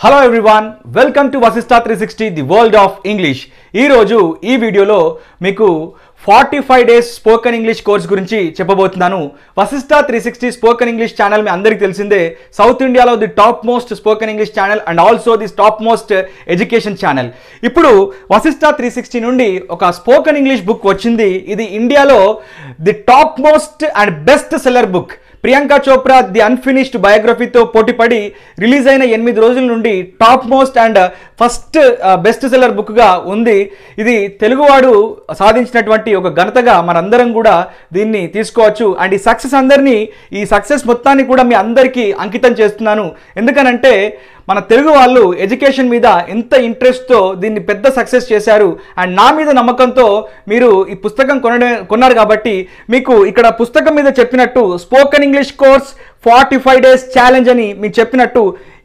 hello everyone welcome to Vasishta three sixty the world of English ఈరోజు ఈ వీడియోలో మీకు forty five days spoken English course గురించి చెప్పబోతున్నాను Vasishta three sixty spoken English channel మీ అందరికీ తెలిసిందే సౌత్ ఇండియాలో the top most spoken English channel and also the top most education channel ఇప్పుడు వసిస్టా త్రీ సిక్స్టీ నుండి ఒక స్పోకెన్ ఇంగ్లీష్ బుక్ వచ్చింది ఇది ఇండియాలో the top most and best seller book Priyanka Chopra the unfinished బయోగ్రఫీతో పోటీపడి రిలీజ్ అయిన ఎనిమిది రోజుల నుండి top most and first best seller బుక్గా ఉంది ఇది తెలుగువాడు సాధించినటువంటి ఒక ఘనతగా మనందరం కూడా దీన్ని తీసుకోవచ్చు అండ్ ఈ సక్సెస్ అందరినీ ఈ సక్సెస్ మొత్తాన్ని కూడా మీ అందరికీ అంకితం చేస్తున్నాను ఎందుకనంటే మన తెలుగు వాళ్ళు ఎడ్యుకేషన్ మీద ఎంత ఇంట్రెస్ట్తో దీన్ని పెద్ద సక్సెస్ చేశారు అండ్ నా మీద నమ్మకంతో మీరు ఈ పుస్తకం కొనడం కొన్నారు కాబట్టి మీకు ఇక్కడ పుస్తకం మీద చెప్పినట్టు spoken English course forty five days challenge అని మీకు చెప్పినట్టు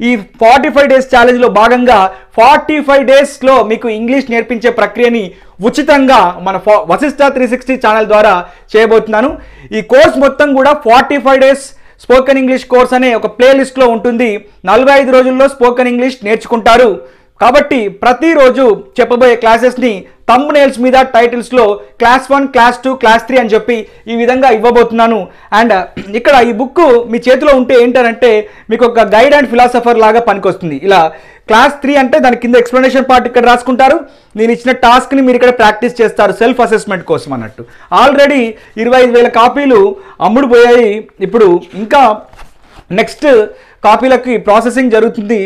ఈ ఫార్టీ ఫైవ్ డేస్ ఛాలెంజ్లో భాగంగా ఫార్టీ ఫైవ్ డేస్లో మీకు ఇంగ్లీష్ నేర్పించే ప్రక్రియని ఉచితంగా మన వశిష్ట త్రీ సిక్స్టీ ఛానల్ ద్వారా చేయబోతున్నాను ఈ కోర్స్ మొత్తం కూడా forty five days spoken English course అనే ఒక ప్లేలిస్ట్లో ఉంటుంది నలభై ఐదు రోజుల్లో స్పోకెన్ ఇంగ్లీష్ నేర్చుకుంటారు కాబట్టి ప్రతిరోజు చెప్పబోయే క్లాసెస్ని తమ్ నేల్స్ మీద టైటిల్స్లో class one class two class three అని చెప్పి ఈ విధంగా ఇవ్వబోతున్నాను అండ్ ఇక్కడ ఈ బుక్ మీ చేతిలో ఉంటే ఏంటంటే మీకు ఒక గైడ్ అండ్ ఫిలాసఫర్ లాగా పనికొస్తుంది ఇలా క్లాస్ త్రీ అంటే దాని కింద ఎక్స్ప్లెనేషన్ పార్ట్ ఇక్కడ రాసుకుంటారు నేను ఇచ్చిన టాస్క్ని మీరు ఇక్కడ ప్రాక్టీస్ చేస్తారు సెల్ఫ్ అసెస్మెంట్ కోసం అన్నట్టు ఆల్రెడీ ఇరవై ఐదు వేల కాపీలు అమ్ముడుపోయాయి ఇప్పుడు ఇంకా నెక్స్ట్ కాపీలకి ప్రాసెసింగ్ జరుగుతుంది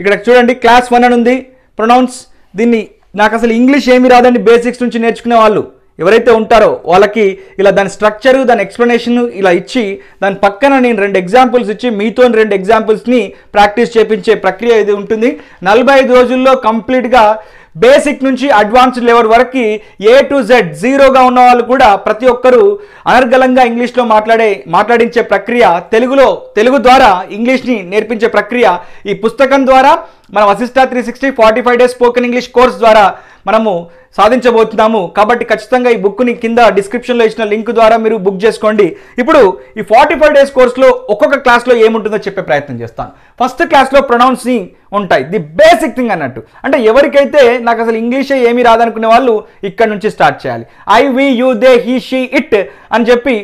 ఇక్కడ చూడండి క్లాస్ వన్ అని ఉంది ప్రొనౌన్స్ దీన్ని నాకు అసలు ఇంగ్లీష్ ఏమి రాదండి బేసిక్స్ నుంచి నేర్చుకునే వాళ్ళు ఎవరైతే ఉంటారో వాళ్ళకి ఇలా దాని స్ట్రక్చరు దాని ఎక్స్ప్లెనేషన్ ఇలా ఇచ్చి దాని పక్కన నేను రెండు ఎగ్జాంపుల్స్ ఇచ్చి మీతో రెండు ఎగ్జాంపుల్స్ని ప్రాక్టీస్ చేపించే ప్రక్రియ ఇది ఉంటుంది నలభై ఐదు రోజుల్లో కంప్లీట్గా బేసిక్ నుంచి అడ్వాన్స్డ్ లెవెల్ వరకు ఏ టు జెడ్ జీరోగా ఉన్న వాళ్ళు కూడా ప్రతి ఒక్కరూ అనర్గలంగా ఇంగ్లీష్లో మాట్లాడే మాట్లాడించే ప్రక్రియ తెలుగులో తెలుగు ద్వారా ఇంగ్లీష్ని నేర్పించే ప్రక్రియ ఈ పుస్తకం ద్వారా మనం Vasishta three sixty forty five days spoken English course ద్వారా మనము సాధించబోతున్నాము కాబట్టి ఖచ్చితంగా ఈ బుక్ని కింద డిస్క్రిప్షన్లో ఇచ్చిన లింక్ ద్వారా మీరు బుక్ చేసుకోండి ఇప్పుడు ఈ ఫార్టీ ఫైవ్ డేస్ కోర్స్లో ఒక్కొక్క క్లాస్లో ఏముంటుందో చెప్పే ప్రయత్నం చేస్తాను ఫస్ట్ క్లాస్లో ప్రొనౌన్స్ని ఉంటాయి ది బేసిక్ థింగ్ అన్నట్టు అంటే ఎవరికైతే నాకు అసలు ఇంగ్లీషే ఏమీ రాదనుకునే వాళ్ళు ఇక్కడ నుంచి స్టార్ట్ చేయాలి I we you they he she it అని చెప్పి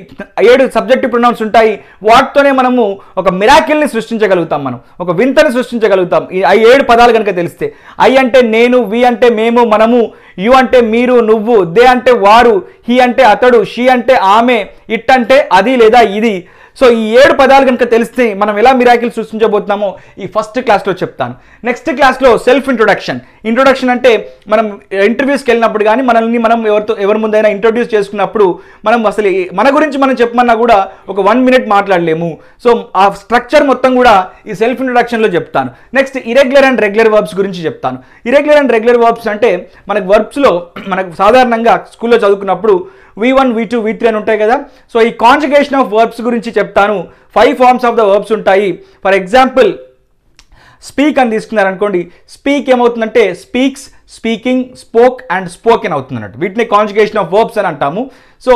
ఏడు సబ్జెక్టివ్ ప్రొనౌన్స్ ఉంటాయి వాటితోనే మనము ఒక మిరాకిల్ని సృష్టించగలుగుతాం మనం ఒక వింతని సృష్టించగలుగుతాం ఈ ఐ ఏడు పదాలు కనుక తెలిస్తే ఐ అంటే నేను వి అంటే మేము మనము యు అంటే మీరు నువ్వు దే అంటే వారు హీ అంటే అతడు షీ అంటే ఆమె ఇట్ అంటే అది లేదా ఇది సో ఈ ఏడు పదాలు కనుక తెలిస్తే మనం ఎలా మిరాకిల్ సృష్టించబోతున్నామో ఈ ఫస్ట్ క్లాస్లో చెప్తాను నెక్స్ట్ క్లాస్లో సెల్ఫ్ ఇంట్రొడక్షన్ ఇంట్రొడక్షన్ అంటే మనం ఇంటర్వ్యూస్కి వెళ్ళినప్పుడు కానీ మనల్ని మనం ఎవరితో ఎవరి ముందైనా ఇంట్రొడ్యూస్ చేసుకున్నప్పుడు మనం అసలు మన గురించి మనం చెప్పమన్నా కూడా ఒక వన్ మినిట్ మాట్లాడలేము సో ఆ స్ట్రక్చర్ మొత్తం కూడా ఈ సెల్ఫ్ ఇంట్రొడక్షన్లో చెప్తాను next irregular and regular verbs గురించి చెప్తాను ఇరెగ్యులర్ అండ్ రెగ్యులర్ వర్బ్స్ అంటే మనకు వర్బ్స్లో మనకు సాధారణంగా స్కూల్లో చదువుకున్నప్పుడు V one V two V three అని ఉంటాయి కదా సో ఈ కాన్జుగేషన్ ఆఫ్ వర్బ్స్ గురించి చెప్తాను five forms of the verbs ఉంటాయి ఫర్ ఎగ్జాంపుల్ స్పీక్ అని తీసుకున్నారనుకోండి స్పీక్ ఏమవుతుందంటే speaks speaking spoke and spoken అవుతుంది అన్నట్టు వీటిని కాన్జుగేషన్ ఆఫ్ వర్బ్స్ అని అంటాము సో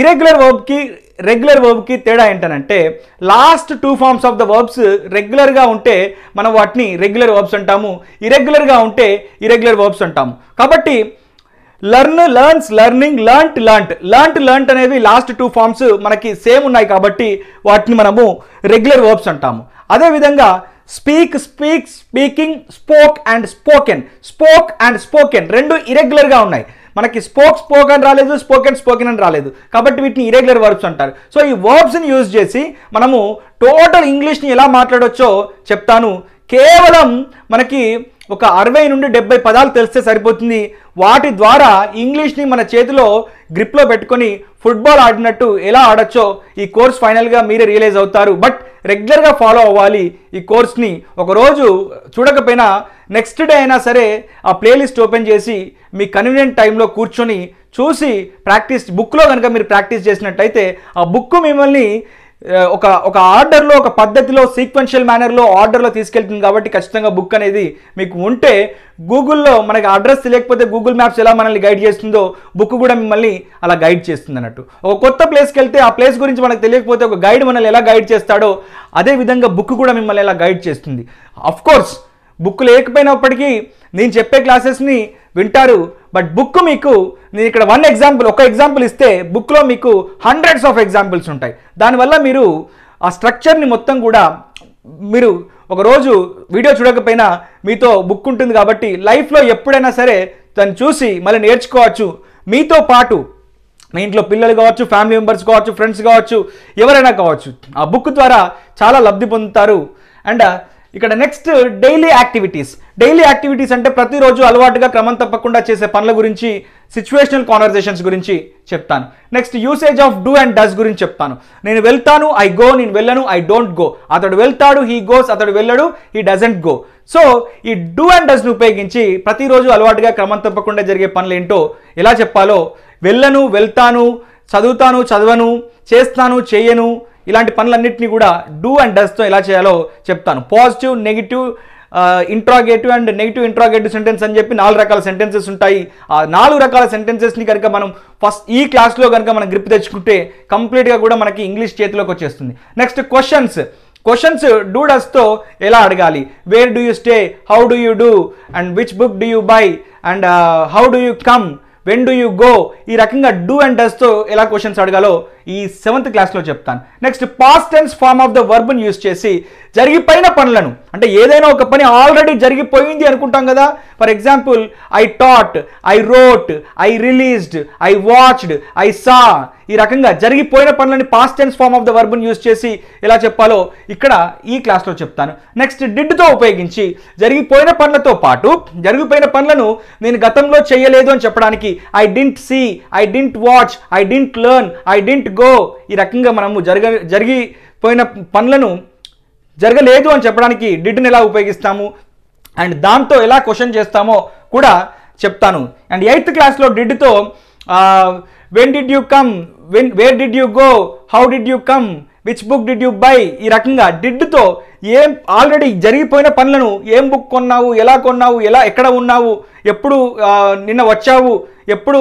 ఇరెగ్యులర్ వర్బ్కి రెగ్యులర్ వర్బ్కి తేడా ఏంటనంటే last two forms of the verbs రెగ్యులర్గా ఉంటే మనం వాటిని రెగ్యులర్ వర్బ్స్ అంటాము ఇరెగ్యులర్గా ఉంటే ఇరెగ్యులర్ వర్బ్స్ అంటాము కాబట్టి learn learns learning learnt learnt learnt learnt అనేవి లాస్ట్ టూ ఫామ్స్ మనకి సేమ్ ఉన్నాయి కాబట్టి వాటిని మనము రెగ్యులర్ వర్బ్స్ అంటాము అదేవిధంగా speak speak speaking spoke and spoken spoke and spoken రెండు ఇరెగ్యులర్గా ఉన్నాయి మనకి స్పోక్ స్పోక్ అని రాలేదు స్పోకెన్ స్పోకెన్ అని రాలేదు కాబట్టి వీటిని ఇరెగ్యులర్ వర్బ్స్ అంటారు సో ఈ వర్బ్స్ని యూజ్ చేసి మనము టోటల్ ఇంగ్లీష్ని ఎలా మాట్లాడవచ్చో చెప్తాను కేవలం మనకి ఒక అరవై నుండి డెబ్బై పదాలు తెలిస్తే సరిపోతుంది వాటి ద్వారా ఇంగ్లీష్ని మన చేతిలో గ్రిప్లో పెట్టుకొని ఫుట్బాల్ ఆడినట్టు ఎలా ఆడచ్చో ఈ కోర్స్ ఫైనల్గా మీరే రియలైజ్ అవుతారు బట్ రెగ్యులర్గా ఫాలో అవ్వాలి ఈ కోర్స్ని ఒకరోజు చూడకపోయినా నెక్స్ట్ డే అయినా సరే ఆ ప్లేలిస్ట్ ఓపెన్ చేసి మీ కన్వీనియంట్ టైంలో కూర్చొని చూసి ప్రాక్టీస్ బుక్లో కనుక మీరు ప్రాక్టీస్ చేసినట్టయితే ఆ బుక్ మిమ్మల్ని ఒక ఒక ఆర్డర్లో ఒక పద్ధతిలో సీక్వెన్షియల్ మేనర్లో ఆర్డర్లో తీసుకెళ్తుంది కాబట్టి ఖచ్చితంగా బుక్ అనేది మీకు ఉంటే గూగుల్లో మనకి అడ్రస్ లేకపోతే గూగుల్ మ్యాప్స్ ఎలా మనల్ని గైడ్ చేస్తుందో బుక్ కూడా మిమ్మల్ని అలా గైడ్ చేస్తుంది అన్నట్టు ఒక కొత్త ప్లేస్కి వెళ్తే ఆ ప్లేస్ గురించి మనకు తెలియకపోతే ఒక గైడ్ మనల్ని ఎలా గైడ్ చేస్తాడో అదే విధంగా బుక్ కూడా మిమ్మల్ని ఎలా గైడ్ చేస్తుంది అఫ్కోర్స్ బుక్ లేకపోయినప్పటికీ నేను చెప్పే క్లాసెస్ని వింటారు బట్ బుక్ మీకు నేను ఇక్కడ వన్ ఎగ్జాంపుల్ ఒక ఎగ్జాంపుల్ ఇస్తే బుక్లో మీకు హండ్రెడ్స్ ఆఫ్ ఎగ్జాంపుల్స్ ఉంటాయి దానివల్ల మీరు ఆ స్ట్రక్చర్ని మొత్తం కూడా మీరు ఒకరోజు వీడియో చూడకపోయినా మీతో బుక్ ఉంటుంది కాబట్టి లైఫ్లో ఎప్పుడైనా సరే దాన్ని చూసి మళ్ళీ నేర్చుకోవచ్చు మీతో పాటు మీ ఇంట్లో పిల్లలు కావచ్చు ఫ్యామిలీ మెంబర్స్ కావచ్చు ఫ్రెండ్స్ కావచ్చు ఎవరైనా కావచ్చు ఆ బుక్ ద్వారా చాలా లబ్ధి పొందుతారు అండ్ ఇక్కడ next daily activities daily activities అంటే ప్రతిరోజు అలవాటుగా క్రమం తప్పకుండా చేసే పనుల గురించి సిచ్యువేషనల్ కాన్వర్జేషన్స్ గురించి చెప్తాను next usage of do and does గురించి చెప్తాను నేను వెళ్తాను ఐ గో నేను వెళ్ళను ఐ డోంట్ గో అతడు వెళ్తాడు హీ గోస్ అతడు వెళ్ళడు హీ డజంట్ గో సో ఈ డూ అండ్ డస్ను ఉపయోగించి ప్రతిరోజు అలవాటుగా క్రమం తప్పకుండా జరిగే పనులు ఏంటో ఎలా చెప్పాలో వెళ్ళను వెళ్తాను చదువుతాను చదవను చేస్తాను చేయను ఇలాంటి పనులన్నింటినీ కూడా డూ అండ్ డస్తో ఎలా చేయాలో చెప్తాను positive negative interrogative and negative interrogative sentence అని చెప్పి నాలుగు రకాల సెంటెన్సెస్ ఉంటాయి ఆ నాలుగు రకాల సెంటెన్సెస్ని కనుక మనం ఫస్ట్ ఈ క్లాస్లో కనుక మనం గ్రిప్ తెచ్చుకుంటే కంప్లీట్గా కూడా మనకి ఇంగ్లీష్ చేతిలోకి వచ్చేస్తుంది నెక్స్ట్ క్వశ్చన్స్ క్వశ్చన్స్ డూడస్తో ఎలా అడగాలి where do you stay how do you do and which book do you buy and how do you come when do you go ఈ రకంగా డూ అండ్ డస్తో ఎలా క్వశ్చన్స్ అడగాలో ఈ సెవెంత్ క్లాస్లో చెప్తాను next past tense form of the వర్బ్ని use చేసి జరిగిపోయిన పనులను అంటే ఏదైనా ఒక పని ఆల్రెడీ జరిగిపోయింది అనుకుంటాం కదా for example I taught I wrote I released I watched I saw ఈ రకంగా జరిగిపోయిన పనులని past tense form of the వర్బ్ని యూజ్ చేసి ఎలా చెప్పాలో ఇక్కడ ఈ క్లాస్లో చెప్తాను నెక్స్ట్ డిడ్తో ఉపయోగించి జరిగిపోయిన పనులతో పాటు జరిగిపోయిన పనులను నేను గతంలో చేయలేదు అని చెప్పడానికి I didn't see I didn't watch I didn't learn I didn't go ఈ రకంగా మనము జరగ జరిగిపోయిన పనులను జరగలేదు అని చెప్పడానికి డిడ్ని ఎలా ఉపయోగిస్తాము అండ్ దాంతో ఎలా క్వశ్చన్ చేస్తామో కూడా చెప్తాను అండ్ ఎయిత్ క్లాస్లో డిడ్తో when did you come when where did you go how did you come which book did you buy ఈ రకంగా డిడ్తో ఏం ఆల్రెడీ జరిగిపోయిన పనులను ఏం బుక్ కొన్నావు ఎలా కొన్నావు ఎలా ఎక్కడ ఉన్నావు ఎప్పుడు నిన్న వచ్చావు ఎప్పుడు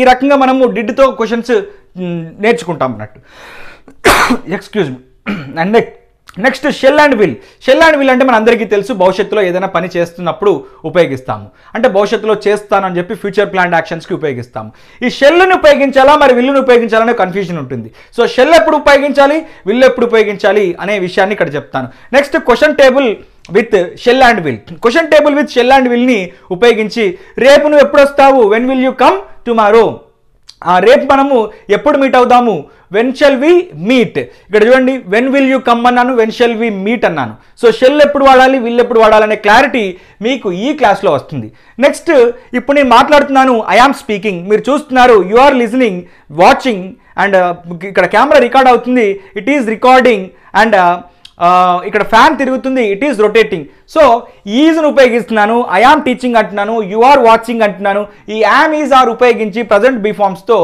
ఈ రకంగా మనము డిడ్తో క్వశ్చన్స్ నేర్చుకుంటాం అన్నట్టు excuse me and next shall and will shall and will అంటే మన అందరికీ తెలుసు భవిష్యత్తులో ఏదైనా పని చేస్తున్నప్పుడు ఉపయోగిస్తాము అంటే భవిష్యత్తులో చేస్తానని చెప్పి ఫ్యూచర్ ప్లాన్ యాక్షన్స్కి ఉపయోగిస్తాము ఈ షెల్ను ఉపయోగించాలా మరి విల్లును ఉపయోగించాలనే కన్ఫ్యూజన్ ఉంటుంది సో షెల్ ఎప్పుడు ఉపయోగించాలి విల్లు ఎప్పుడు ఉపయోగించాలి అనే విషయాన్ని ఇక్కడ చెప్తాను next question table with shall and will question table with shall and విల్ని ఉపయోగించి రేపు నువ్వు ఎప్పుడు వస్తావు when will you come tomorrow రేపు మనము ఎప్పుడు మీట్ అవుదాము వెన్ షెల్ వి మీట్ ఇక్కడ చూడండి వెన్ విల్ యూ కమ్ అన్నాను వెన్ షెల్ వి మీట్ అన్నాను సో షెల్ ఎప్పుడు వాడాలి విల్ ఎప్పుడు వాడాలనే క్లారిటీ మీకు ఈ క్లాస్లో వస్తుంది నెక్స్ట్ ఇప్పుడు నేను మాట్లాడుతున్నాను ఐ ఆమ్ స్పీకింగ్ మీరు చూస్తున్నారు you are listening watching and ఇక్కడ కెమెరా రికార్డ్ అవుతుంది ఇట్ ఈస్ రికార్డింగ్ అండ్ ఇక్కడ ఫ్యాన్ తిరుగుతుంది ఇట్ ఈజ్ రొటేటింగ్ సో ఈజ్ను ఉపయోగిస్తున్నాను ఐఆమ్ టీచింగ్ అంటున్నాను యు ఆర్ వాచింగ్ అంటున్నాను ఈ యామ్ ఈజ్ ఆర్ ఉపయోగించి ప్రజెంట్ బీఫామ్స్తో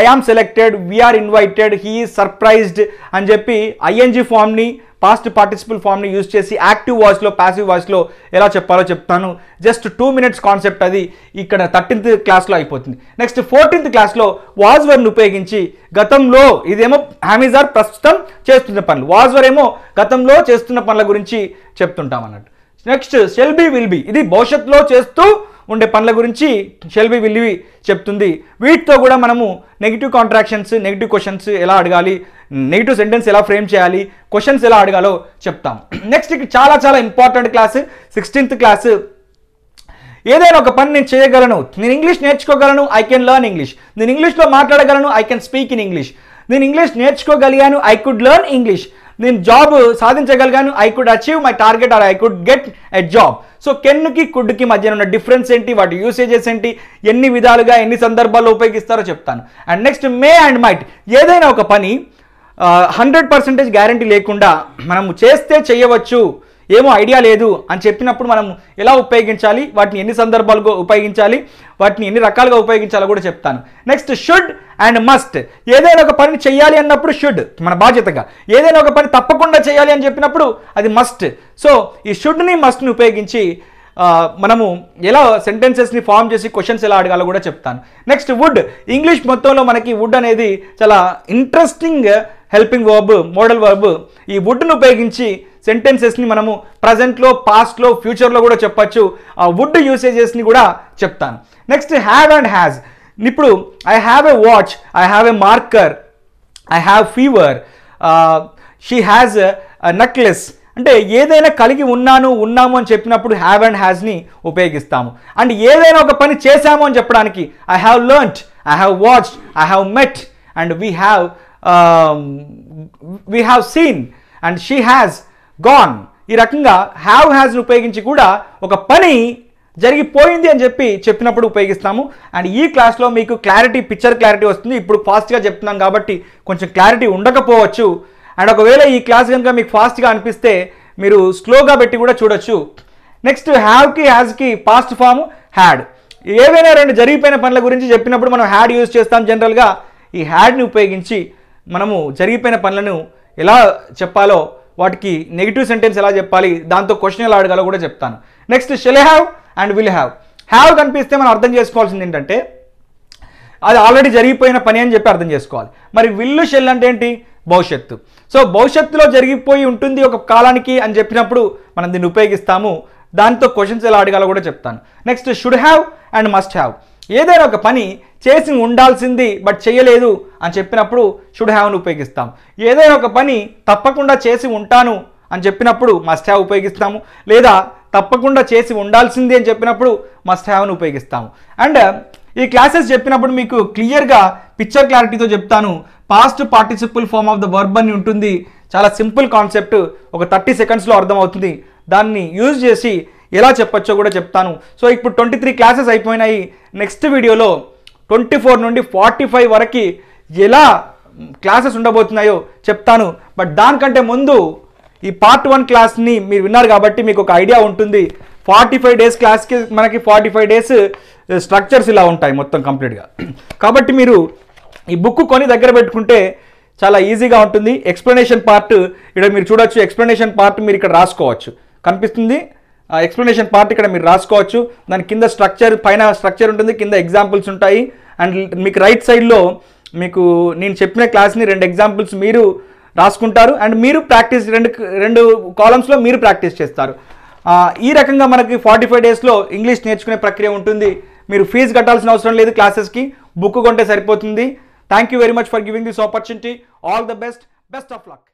I am selected we are invited he surprised అని చెప్పి ఐఎన్జి ఫామ్ని పాస్ట్ పార్టిసిపల్ ఫామ్ని యూజ్ చేసి యాక్టివ్ వాయిస్లో ప్యాసివ్ వాయిస్లో ఎలా చెప్పాలో చెప్తాను జస్ట్ టూ మినిట్స్ కాన్సెప్ట్ అది ఇక్కడ థర్టీన్త్ క్లాస్లో అయిపోతుంది నెక్స్ట్ ఫోర్టీన్త్ క్లాస్లో వాజ్ ఉపయోగించి గతంలో ఇదేమో హామీజార్ ప్రస్తుతం చేస్తున్న పనులు వాజ్వర్ వర్ ఏమో గతంలో చేస్తున్న పనుల గురించి చెప్తుంటాం అన్నట్టు next shall be will be ఇది భవిష్యత్తులో చేస్తూ ఉండే పనుల గురించి షెల్బీ విల్లివి చెప్తుంది వీటితో కూడా మనము నెగిటివ్ కాంట్రాక్షన్స్ నెగిటివ్ క్వశ్చన్స్ ఎలా అడగాలి నెగిటివ్ సెంటెన్స్ ఎలా ఫ్రేమ్ చేయాలి క్వశ్చన్స్ ఎలా అడగాలో చెప్తాం నెక్స్ట్ చాలా చాలా ఇంపార్టెంట్ క్లాస్ సిక్స్టీన్త్ క్లాస్ ఏదైనా ఒక పని నేను చేయగలను నేను ఇంగ్లీష్ నేర్చుకోగలను ఐ కెన్ లర్న్ ఇంగ్లీష్ నేను ఇంగ్లీష్లో మాట్లాడగలను I can speak in English నేను ఇంగ్లీష్ నేర్చుకోగలిగాను ఐ కుడ్ లర్న్ ఇంగ్లీష్ నేను జాబ్ సాధించగలిగాను I could achieve my target or I could get a job so కెన్నుకి కుడ్కి మధ్యన ఉన్న డిఫరెన్స్ ఏంటి వాటి యూసేజెస్ ఏంటి ఎన్ని విధాలుగా ఎన్ని సందర్భాల్లో ఉపయోగిస్తారో చెప్తాను and next may and might ఏదైనా ఒక పని హండ్రెడ్ పర్సెంటేజ్ గ్యారంటీ లేకుండా మనము చేస్తే చేయవచ్చు ఏమో ఐడియా లేదు అని చెప్పినప్పుడు మనం ఎలా ఉపయోగించాలి వాటిని ఎన్ని సందర్భాలుగా ఉపయోగించాలి వాటిని ఎన్ని రకాలుగా ఉపయోగించాలో కూడా చెప్తాను నెక్స్ట్ షుడ్ అండ్ మస్ట్ ఏదైనా ఒక పని చేయాలి అన్నప్పుడు షుడ్ మన బాధ్యతగా ఏదైనా ఒక పని తప్పకుండా చేయాలి అని చెప్పినప్పుడు అది మస్ట్ సో ఈ షుడ్ని మస్ట్ని ఉపయోగించి మనము ఎలా సెంటెన్సెస్ని ఫామ్ చేసి క్వశ్చన్స్ ఎలా అడగాలో కూడా చెప్తాను నెక్స్ట్ వుడ్ ఇంగ్లీష్ మొత్తంలో మనకి వుడ్ అనేది చాలా interesting helping verb modal verb ఈ వుడ్ను ఉపయోగించి సెంటెన్సెస్ని మనము ప్రజెంట్లో పాస్ట్లో ఫ్యూచర్లో కూడా చెప్పచ్చు ఆ వుడ్ యూసేజెస్ని కూడా చెప్తాను నెక్స్ట్ హ్యావ్ అండ్ హ్యాజ్ ఇప్పుడు I have a watch I have a marker I have fever she has necklace అంటే ఏదైనా కలిగి ఉన్నాను ఉన్నాము అని చెప్పినప్పుడు హ్యావ్ అండ్ హ్యాజ్ని ఉపయోగిస్తాము అండ్ ఏదైనా ఒక పని చేశాము అని చెప్పడానికి I have learnt I have watched I have met and we have Um, we have seen and she has gone ఈ రకంగా హ్యావ్ హ్యాజ్ను ఉపయోగించి కూడా ఒక పని జరిగిపోయింది అని చెప్పి చెప్పినప్పుడు ఉపయోగిస్తాము అండ్ ఈ క్లాస్లో మీకు క్లారిటీ పిక్చర్ క్లారిటీ వస్తుంది ఇప్పుడు ఫాస్ట్గా చెప్తున్నాం కాబట్టి కొంచెం క్లారిటీ ఉండకపోవచ్చు అండ్ ఒకవేళ ఈ క్లాస్ కనుక మీకు ఫాస్ట్గా అనిపిస్తే మీరు స్లోగా పెట్టి కూడా చూడొచ్చు నెక్స్ట్ హ్యావ్కి హ్యాజ్కి పాస్ట్ ఫామ్ హ్యాడ్ ఏవైనా రెండు జరిగిపోయిన పనుల గురించి చెప్పినప్పుడు మనం హ్యాడ్ యూజ్ చేస్తాం జనరల్గా ఈ హ్యాడ్ని ఉపయోగించి మనము జరిగిపోయిన పనులను ఎలా చెప్పాలో వాటికి నెగిటివ్ సెంటెన్స్ ఎలా చెప్పాలి దాంతో క్వశ్చన్ ఎలా అడగాలో కూడా చెప్తాను next shall have and will have have కనిపిస్తే మనం అర్థం చేసుకోవాల్సింది ఏంటంటే అది ఆల్రెడీ జరిగిపోయిన పని అని చెప్పి అర్థం చేసుకోవాలి మరి విల్లు షెల్ అంటే ఏంటి భవిష్యత్తు సో భవిష్యత్తులో జరిగిపోయి ఉంటుంది ఒక కాలానికి అని చెప్పినప్పుడు మనం దీన్ని ఉపయోగిస్తాము దాంతో క్వశ్చన్స్ ఎలా అడగాలో కూడా చెప్తాను next should have and must have ఏదైనా ఒక పని చేసి ఉండాల్సింది బట్ చేయలేదు అని చెప్పినప్పుడు షుడ్ హ్యావ్ను ఉపయోగిస్తాం ఏదైనా ఒక పని తప్పకుండా చేసి ఉంటాను అని చెప్పినప్పుడు మస్ట్ హ్యావ్ ఉపయోగిస్తాము లేదా తప్పకుండా చేసి ఉండాల్సింది అని చెప్పినప్పుడు మస్ట్ హ్యావ్ను ఉపయోగిస్తాము అండ్ uh, ఈ క్లాసెస్ చెప్పినప్పుడు మీకు క్లియర్గా పిక్చర్ క్లారిటీతో చెప్తాను past participle form of the verb అని ఉంటుంది చాలా సింపుల్ కాన్సెప్ట్ ఒక థర్టీ సెకండ్స్లో అర్థమవుతుంది దాన్ని యూజ్ చేసి ఎలా చెప్పచ్చో కూడా చెప్తాను సో ఇప్పుడు ట్వంటీ త్రీ క్లాసెస్ అయిపోయినాయి నెక్స్ట్ వీడియోలో ట్వంటీ ఫోర్ నుండి ఫార్టీ ఫైవ్ వరకు ఎలా క్లాసెస్ ఉండబోతున్నాయో చెప్తాను బట్ దానికంటే ముందు ఈ పార్ట్ వన్ క్లాస్ని మీరు విన్నారు కాబట్టి మీకు ఒక ఐడియా ఉంటుంది ఫార్టీ ఫైవ్ డేస్ క్లాస్కి మనకి ఫార్టీ ఫైవ్ డేస్ స్ట్రక్చర్స్ ఇలా ఉంటాయి మొత్తం కంప్లీట్గా కాబట్టి మీరు ఈ బుక్ కొని దగ్గర పెట్టుకుంటే చాలా ఈజీగా ఉంటుంది ఎక్స్ప్లెనేషన్ పార్ట్ ఇక్కడ మీరు చూడొచ్చు ఎక్స్ప్లెనేషన్ పార్ట్ మీరు ఇక్కడ రాసుకోవచ్చు కనిపిస్తుంది ఎక్స్ప్లెనేషన్ పార్ట్ ఇక్కడ మీరు రాసుకోవచ్చు దాని కింద స్ట్రక్చర్ పైన స్ట్రక్చర్ ఉంటుంది కింద ఎగ్జాంపుల్స్ ఉంటాయి అండ్ మీకు రైట్ సైడ్లో మీకు నేను చెప్పిన క్లాస్ని రెండు ఎగ్జాంపుల్స్ మీరు రాసుకుంటారు అండ్ మీరు ప్రాక్టీస్ రెండు రెండు కాలమ్స్లో మీరు ప్రాక్టీస్ చేస్తారు ఈ రకంగా మనకి ఫార్టీ ఫైవ్ డేస్లో ఇంగ్లీష్ నేర్చుకునే ప్రక్రియ ఉంటుంది మీరు ఫీజు కట్టాల్సిన అవసరం లేదు క్లాసెస్కి బుక్ కొంటే సరిపోతుంది thank you very much for giving this opportunity all the best best of luck